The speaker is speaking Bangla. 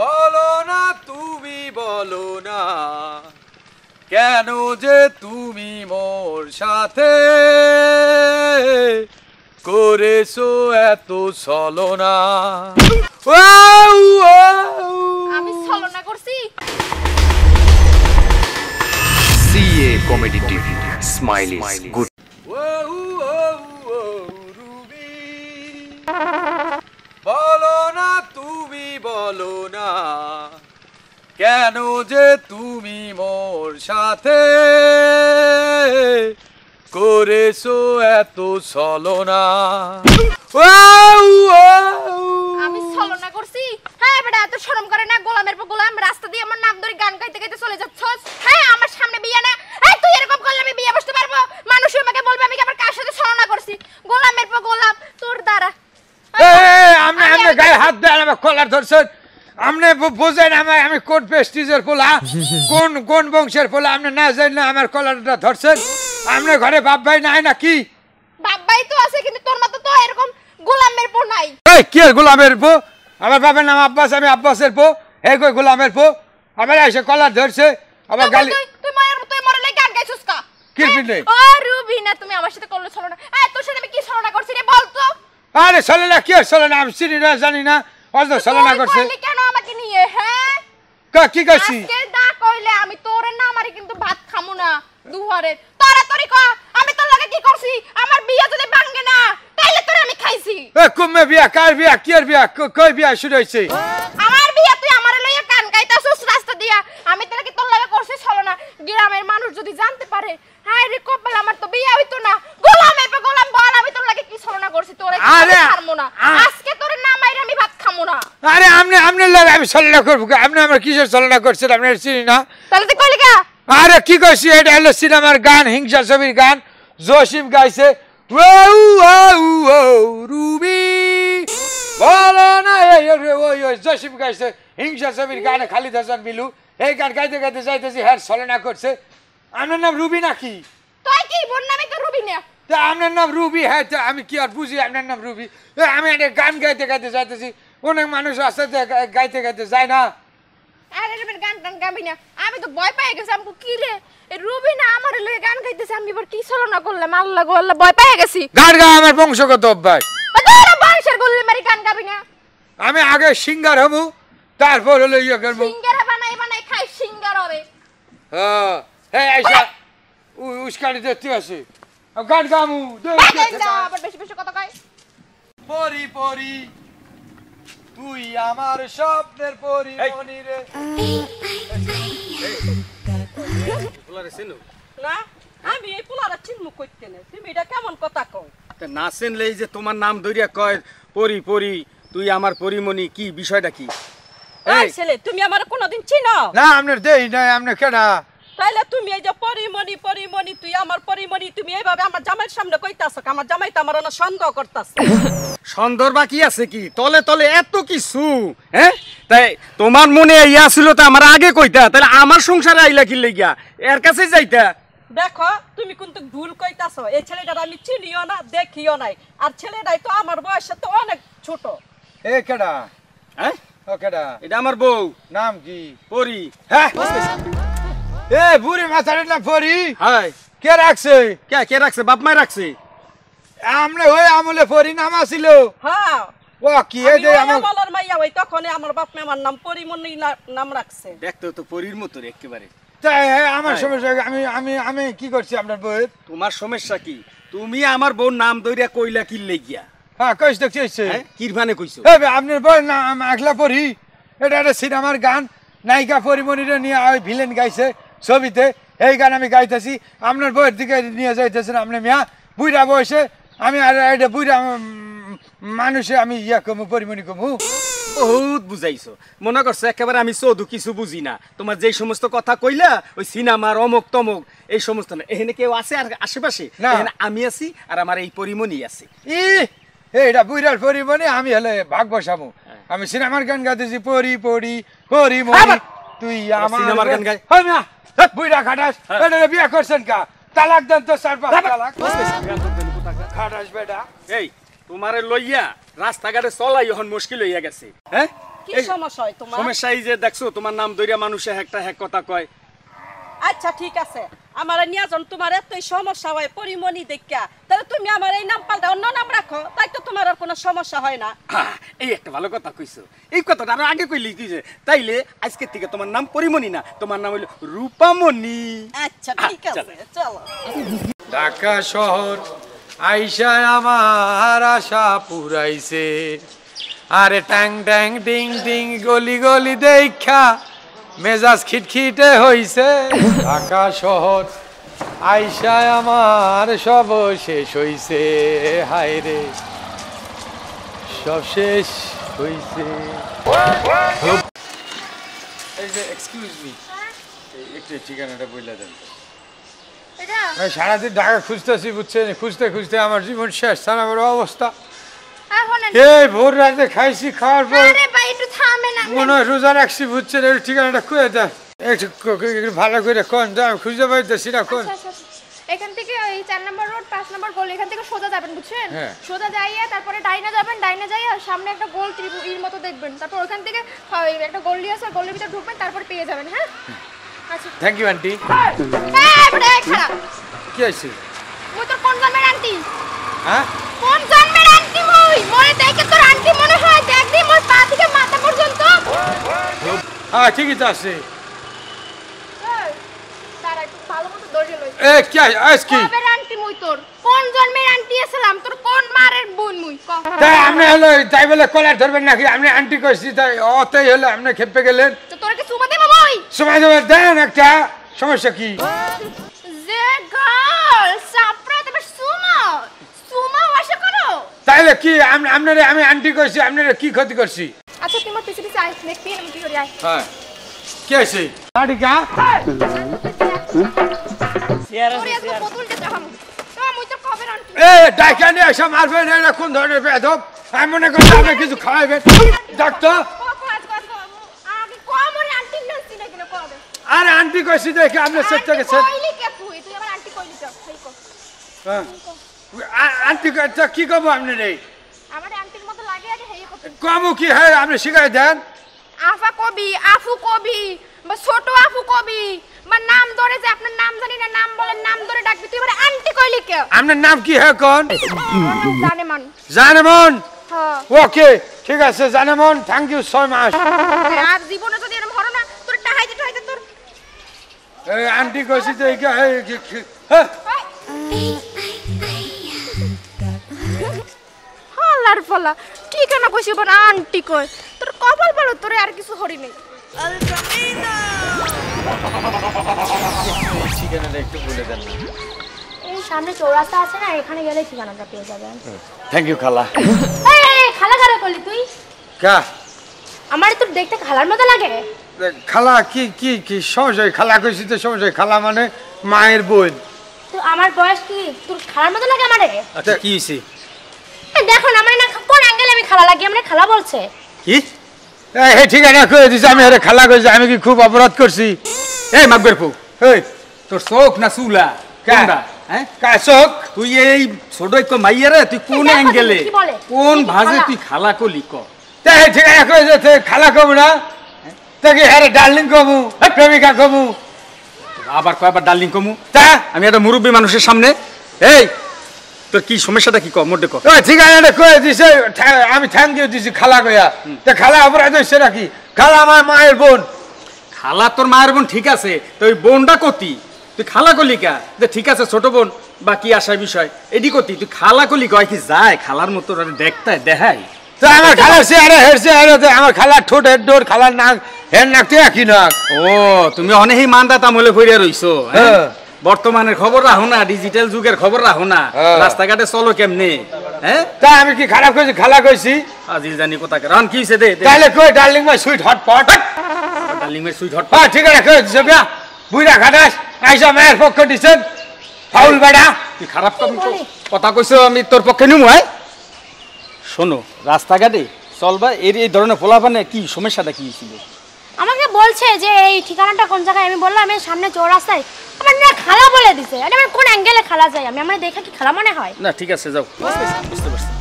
বলো না তুমি বলো না কেন যে তুমি মোর সাথে করেছো এত সলনা আমি ছলনা কমেডি টিভি স্মাইলি যে তুমি মোর সাথে করেছো এত ছলনা আমি ছলনা করছি হ্যাঁ বেটা এত শরম করে না গোলামের পর গোলাম রাস্তা দিয়ে আমার নাম ধরে গান গাইতে গাইতে চলে যাচ্ছস হ্যাঁ আমার সামনে বিয়ে না হ্যাঁ, তুই এরকম করলে আমি বিয়ে বসতে পারবো মানুষ আমাকে বলবে আমি আবার কার সাথে ছলনা করছি গোলামের পর গোলাম তোর দ্বারা আমি আমি গায়ে হাত দেয় আমার কলার আপনি বোঝেন আমার আমি কোন পেস্টিজের পোলা কোন কোন বংশের পোলা আপনি না না আমার কলারটা ধরছেন আপনি ঘরে বাপ ভাই নাই না কি বাপ ভাই তো আছে কিন্তু তোর মতো তো এরকম গোলামের পো নাই এই কি গোলামের পো আমার বাবার নাম আব্বাস আমি আব্বাসের পো এই কই গোলামের পো আমার এসে কলার ধরছে আবার গালি তুই মায়ের তুই মরে লাগি গান গাইছস কা কি পিনে ও রুবিনা তুমি আমার সাথে করলে ছলনা এই তোর সাথে আমি কি ছলনা করছি রে বল তো আরে ছলনা কি ছলনা আমি চিনি না জানি না অজনা ছলনা করছে কেন আমাকে নিয়ে হ্যাঁ কা কি কইছি আজকে দা কইলে আমি তোরে না আমারে কিন্তু ভাত খামু না দুহারে তোরা তোরি ক আমি তোর লাগে কি করছি আমার বিয়া যদি ভাঙে না তাইলে তোরে আমি খাইছি এ কুমে বিয়া কার বিয়া কি আর বিয়া কই বিয়া শুরু হইছে আমার বিয়া তুই আমারে লইয়া কান গাইতাছস রাস্তা দিয়া আমি তোর কি তোর লাগে করছি ছলনা গ্রামের মানুষ যদি জানতে পারে হায় রে কপাল আমার তো বিয়া হইতো না গোলামে পে গোলাম বল আমি তোর লাগে কি ছলনা করছি তোরে আরে ছাড়মু না আপনার লাগে আমি সল্লা করবো আপনি আমার কিসের সল্লা করছেন আপনার চিনি না আরে কি কইছি এটা হলো সিনেমার গান হিংসা ছবির গান জসিম গাইছে রুবি বলো না ওই ওই জসিম গাইছে হিংসা ছবির গানে খালি হাসান বিলু এই গান গাইতে গাইতে যাইতেছি হ্যাঁ সলনা করছে আপনার নাম রুবি নাকি তুই কি বোন তো রুবি আপনার নাম রুবি হ্যাঁ আমি কি আর বুঝি আপনার নাম রুবি আমি একটা গান গাইতে গাইতে যাইতেছি অনেক মানুষ আছে যে গাইতে গাইতে যায় না আর গান টান গাবি না আমি ভয় কি রুবি না আমার গান গাইতেছে আমি কি ভয় গেছি গান আমার বংশগত গান গাবি না আমি আগে সিঙ্গার হবো তারপর হলো ইয়ে বানাই খাই সিঙ্গার হ্যাঁ, হ্যাঁ, গান গামু বেশি কথা পরি পরি তুই আমার স্বপ্নের পরিমণি রে পোলারে চিনু না আমি এই পোলারে চিনমু করতে না তুমি এটা কেমন কথা কও না চিনলে যে তোমার নাম ধরিয়া কয় পরি পরি তুই আমার পরিমণি কি বিষয়টা কি এই ছেলে তুমি আমার কোনোদিন চিনো না আমনের দেই না আমনে কেডা তাইলে তুমি এই যে পরিমণি পরিমণি তুই আমার পরিমণি তুমি এইভাবে আমার জামাইয়ের সামনে কইতাছ আমার জামাই তো আমার সন্দেহ করতাস সন্দেহ বাকি আছে কি তলে তলে এত কিছু হ্যাঁ তাই তোমার মনে ইয়া ছিল তো আমার আগে কইতা তাহলে আমার সংসারে আইলা কি লাগিয়া এর কাছে যাইতা দেখো তুমি কিন্তু ভুল কইতাছ এই ছেলেটা আমি চিনিও না দেখিও নাই আর ছেলেটাই তো আমার বয়স তো অনেক ছোট এ কেডা হ্যাঁ ও কেডা এটা আমার বউ নাম কি পরি হ্যাঁ এ বুড়ি মাথাটা না পরি কে রাখছে কে কে রাখছে বাপ মাই রাখছে আমলে ওই আমলে পরি নাম আছিল হ্যাঁ ও কি এ দে আমার মাইয়া ওই আমার বাপ মা আমার নাম পরিমনি নাম রাখছে দেখতে তো পরির মতো রে একেবারে তাই আমার সমস্যা আমি আমি আমি কি করছি আপনার বউয়ের তোমার সমস্যা কি তুমি আমার বউ নাম দইরা কইলা কিল্লে গিয়া হ্যাঁ কইছ তো কইছ হ্যাঁ, কিরভানে কইছো আপনার নাম একলা পরি এটা একটা সিনেমার গান নায়িকা পরিমণিরা নিয়ে ওই ভিলেন গাইছে ছবিতে এই গান আমি গাইতেছি আপনার বইয়ের দিকে নিয়ে যাইতেছেন আপনি মিয়া বুড়া বয়সে আমি আর এটা বুড়া মানুষে আমি ইয়া কমু পরিমণি কমু বহুত বুঝাইছো মনে করছো একেবারে আমি চৌধু কিছু বুঝি না তোমার যে সমস্ত কথা কইলা ওই সিনেমার অমক তমক এই সমস্ত না এখানে কেউ আছে আর আশেপাশে না আমি আছি আর আমার এই পরিমণি আছে ই এটা বুইরার পরিমণি আমি হলে ভাগ বসাবো হ্যাঁ। আমি সিনেমার গান গাইতেছি পরি পরি পরিমণি তুই আমার সিনেমার গান গাই হয় হ্যাঁ, না হ্যাঁ। বুইড়া খাটাস এটা হ্যাঁ। বিয়ে করছেন কা তালাক দেন তো চার পাঁচ তালাক খাটাস বেটা এই তোমারে লইয়া রাস্তাঘাটে চলাই এখন মুশকিল হইয়া গেছে হ্যাঁ কি সমস্যা হয় তোমার সমস্যা এই যে দেখছো তোমার নাম দইরা মানুষে একটা হ্যাক কথা কয় আচ্ছা ঠিক আছে আমার নিয়াজন তোমার এতই সমস্যা হয় পরিমণি দেখা তাহলে তুমি আমার এই নাম পাল্টা অন্য নাম রাখো তাই তো তোমার আর কোনো সমস্যা হয় না এই একটা ভালো কথা কইছো এই কথাটা আরো আগে কই লিখি যে তাইলে আজকে থেকে তোমার নাম পরিমণি না তোমার নাম হইল রূপামণি আচ্ছা ঠিক আছে চলো ঢাকা শহর আইসায় আমার আশা পুরাইছে আরে ট্যাং ট্যাং ডিং ডিং গলি গলি দেখা মেজাজ খিটখিটে হইছে ঢাকা শহর আইসায় আমার সব শেষ হইছে হায় রে সব শেষ হইছে ঠিকানাটা বইলা সারাদিন ঢাকা খুঁজতেছি বুঝছেন খুঁজতে খুঁজতে আমার জীবন শেষ সারা বড় অবস্থা এই ভোর রাতে খাইছি খাওয়ার পর মনে হয় রোজা রাখছি বুঝছেন এর ঠিকানাটা খুঁজে দেন একটু ভালো করে কোন আমি খুঁজে পাইতেছি না কোন এখান থেকে ওই চার নম্বর রোড পাঁচ নম্বর গোল এখান থেকে সোজা যাবেন বুঝছেন হ্যাঁ। সোজা যাইয়া তারপরে ডাইনে যাবেন ডাইনে যাইয়া সামনে একটা গোল ত্রিভুজের মতো দেখবেন তারপর ওখান থেকে একটা গলি আছে গলির ভিতরে ঢুকবেন তারপরে পেয়ে যাবেন হ্যাঁ আচ্ছা থ্যাংক ইউ আন্টি কি আছে ও তোর কোন গ্রামের আন্টি হ্যাঁ কোন তুই মরে দেখে তোর আন্টি মনে হয় দেখবি মোর পা থেকে মাথা পর্যন্ত হ্যাঁ ঠিকই তো আছে বলে কলার ধরবেন নাকি আন্টি তাই আপনি গেলেন একটা সমস্যা কি তাহলে কি আপনার আমি আন্টি কইছি আপনারে কি ক্ষতি করছি আচ্ছা তুমি পিছে পিছে আমি কি করি আই হ্যাঁ কে আছে গাড়ি কা এসে মারবে না কোন ধরনের বেদব আমি মনে করি আপনি কিছু খাওয়াবে ডাক্তার আর আন্টি কইছি দেখে আপনি সেট হ্যাঁ আন্টি কি কব আপনি রে আমার আন্টির মতো লাগে কব কি হয় হ্যাঁ, আপনি শিখাই দেন আফা কবি আফু কবি বা ছোট আফু কবি বা নাম ধরে যে আপনার নাম জানি না নাম বলে নাম ধরে ডাকবি তুই মানে আন্টি কইলি কে আপনার নাম কি হে হ্যাঁ কোন জানেমন জানেমন হ্যাঁ। ওকে ঠিক আছে জানেমন থ্যাংক ইউ সো মাচ আর জীবনে যদি এরকম হরো না তোর টাহাইতে টাহাইতে তোর আন্টি কইছি যে হ্যাঁ ফলা ঠিকানা কইছি বন আন্টি কই তোর কপাল ভালো তোরে আর কিছু হরি নেই আছে না এখানে গেলে থ্যাংক ইউ খালা খালা তুই কা আমার দেখতে খালার মতো লাগে খালা কি কি কি খালা তো খালা মানে মায়ের বোন তো আমার বয়স কি তোর খালার মতো লাগে আমারে আচ্ছা, কি খালা লাগি আমরা মানে খালা বলছে কি এই ঠিকানা কই দিছে আমি আরে খালা কইছি আমি কি খুব অপরাধ করছি এই মাগবের পু এই তোর শোক না সুলা কোনটা হ্যাঁ কা শোক তুই এই তুই কোন অ্যাঙ্গেলে কোন ভাজে তুই খালা খালা কব না তাকে আরে হ্যাঁ ডার্লিং কমু হ্যাঁ, প্রেমিকা কমু আবার কয়বার ডার্লিং তা আমি একটা মুরব্বী মানুষের সামনে এই তোর কি সমস্যাটা কি কম মোটে কম ঠিকানাটা কয়ে দিছে আমি থ্যাংক ইউ দিছি খালা কয়া তা খালা অপরাধ হয়েছে নাকি খালা আমার মায়ের বোন খালা তোর মায়ের বোন ঠিক আছে তো ওই বোনটা কতি তুই খালা কলি কা যে ঠিক আছে ছোট বোন বা কি আসার বিষয় এডি কতি তুই খালা কলি কয় কি যায় খালার মতো দেখতে দেখাই তো আমার খালা চেহারা হের চেহারা আমার খালার ঠোঁট হের ডোর খালার নাক হের নাক তো একই নাক ও তুমি অনেক মানদাতা মলে ফিরিয়া রইছো হ্যাঁ, হ্যাঁ। বর্তমানের খবর রাখো না ডিজিটাল যুগের খবর রাখো না হ্যাঁ। রাস্তাঘাটে চলো কেমনি হ্যাঁ আমি কি খারাপ কইছি খালা কইছি জানি রান দে তাহলে কই darling sweet hot pot darling sweet hot pot ঠিক আছে কই জবিয়া বুইরা খাটাস আইসা পক্ষ দিছেন ফাউল বেডা কি খারাপ কথা কইছো আমি তোর পক্ষে নিমু হয় হ্যাঁ? শোনো রাস্তাঘাটে চলবা এর এই ধরনের ফলাফানে কি সমস্যাটা কি ছিল বলছে যে এই ঠিকানাটা কোন জায়গায় আমি বললাম এই সামনে চৌরাস্তায় আমার না খালা বলে দিছে মানে আমার কোন অ্যাঙ্গেলে খালা যায় আমি আমার দেখে কি খালা মনে হয় না ঠিক আছে যাও বুঝতে পারছি